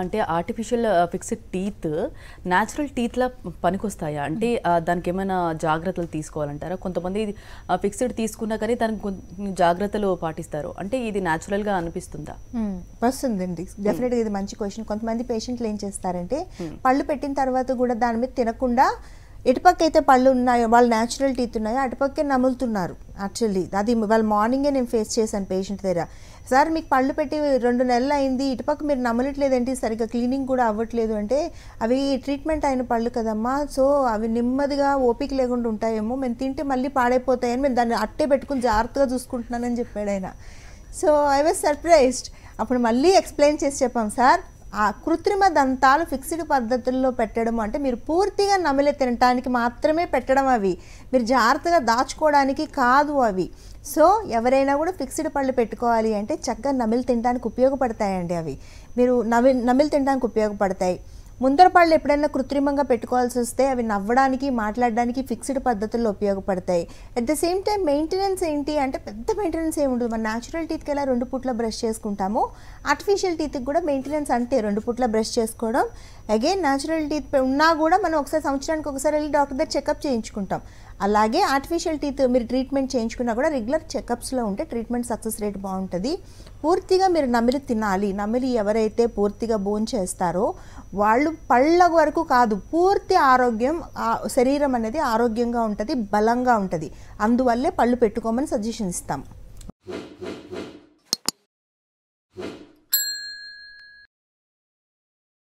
అంటే artificial fixed teeth natural టీత్లా పనికొస్తాయా అంటే uh, దానికి ఏమైనా జాగ్రత్తలు తీసుకోవాలంటారా కొంతమంది ఫిక్స్డ్ uh, తీసుకున్నా కానీ దానికి కొన్ని జాగ్రత్తలు పాటిస్తారు అంటే ఇది న్యాచురల్గా అనిపిస్తుందా వస్తుందండి డెఫినెట్గా ఇది మంచి క్వశ్చన్ కొంతమంది పేషెంట్లు ఏం చేస్తారంటే పళ్ళు పెట్టిన తర్వాత కూడా దాని మీద తినకుండా ఇటుపక్క అయితే పళ్ళు ఉన్నాయో వాళ్ళు న్యాచురల్ టీత్ ఉన్నాయో అటుపక్కే నములుతున్నారు యాక్చువల్లీ అది వాళ్ళు మార్నింగే నేను ఫేస్ చేశాను పేషెంట్ దగ్గర సార్ మీకు పళ్ళు పెట్టి రెండు నెలలు అయింది ఇటుపక్క మీరు నమ్మలట్లేదంటే సరిగ్గా క్లీనింగ్ కూడా అవ్వట్లేదు అంటే అవి ట్రీట్మెంట్ అయిన పళ్ళు కదమ్మా సో అవి నెమ్మదిగా ఓపిక లేకుండా ఉంటాయేమో మేము తింటే మళ్ళీ పాడైపోతాయని మేము దాన్ని అట్టే పెట్టుకుని జాగ్రత్తగా చూసుకుంటున్నానని చెప్పాడు ఆయన సో ఐ వాజ్ సర్ప్రైజ్డ్ అప్పుడు మళ్ళీ ఎక్స్ప్లెయిన్ చేసి చెప్పాం సార్ ఆ కృత్రిమ దంతాలు ఫిక్స్డ్ పద్ధతుల్లో పెట్టడం అంటే మీరు పూర్తిగా నమిలి తినటానికి మాత్రమే పెట్టడం అవి మీరు జాగ్రత్తగా దాచుకోవడానికి కాదు అవి సో ఎవరైనా కూడా ఫిక్స్డ్ పళ్ళు పెట్టుకోవాలి అంటే చక్కగా నమిలి తినడానికి ఉపయోగపడతాయండి అవి మీరు నమి నమిలి తినడానికి ఉపయోగపడతాయి ముందర పళ్ళు ఎప్పుడైనా కృత్రిమంగా పెట్టుకోవాల్సి వస్తే అవి నవ్వడానికి మాట్లాడడానికి ఫిక్స్డ్ పద్ధతుల్లో ఉపయోగపడతాయి at the same time maintenance ఏంటి అంటే పెద్ద మెయింటెనెన్స్ ఏమి ఉండదు మన న్యాచురల్ టీత్కి ఎలా రెండు పుట్ల బ్రష్ చేసుకుంటామో ఆర్టిఫిషియల్ టీత్కి కూడా మెయింటెనెన్స్ అంతే రెండు పూట్ల బ్రష్ చేసుకోవడం అగైన్ న్యాచురల్ టీత్ ఉన్నా కూడా మనం ఒకసారి సంవత్సరానికి ఒకసారి వెళ్ళి డాక్టర్ దగ్గర చెకప్ చేయించుకుంటాం అలాగే ఆర్టిఫిషియల్ టీత్ మీరు ట్రీట్మెంట్ చేయించుకున్నా కూడా రెగ్యులర్ చెకప్స్లో ఉంటే ట్రీట్మెంట్ సక్సెస్ రేట్ బాగుంటుంది పూర్తిగా మీరు నమిలి తినాలి నమిలి ఎవరైతే పూర్తిగా బోన్ చేస్తారో వాళ్ళు పళ్ళ వరకు కాదు పూర్తి ఆరోగ్యం శరీరం అనేది ఆరోగ్యంగా ఉంటుంది బలంగా ఉంటుంది అందువల్లే పళ్ళు పెట్టుకోమని సజెషన్ ఇస్తాం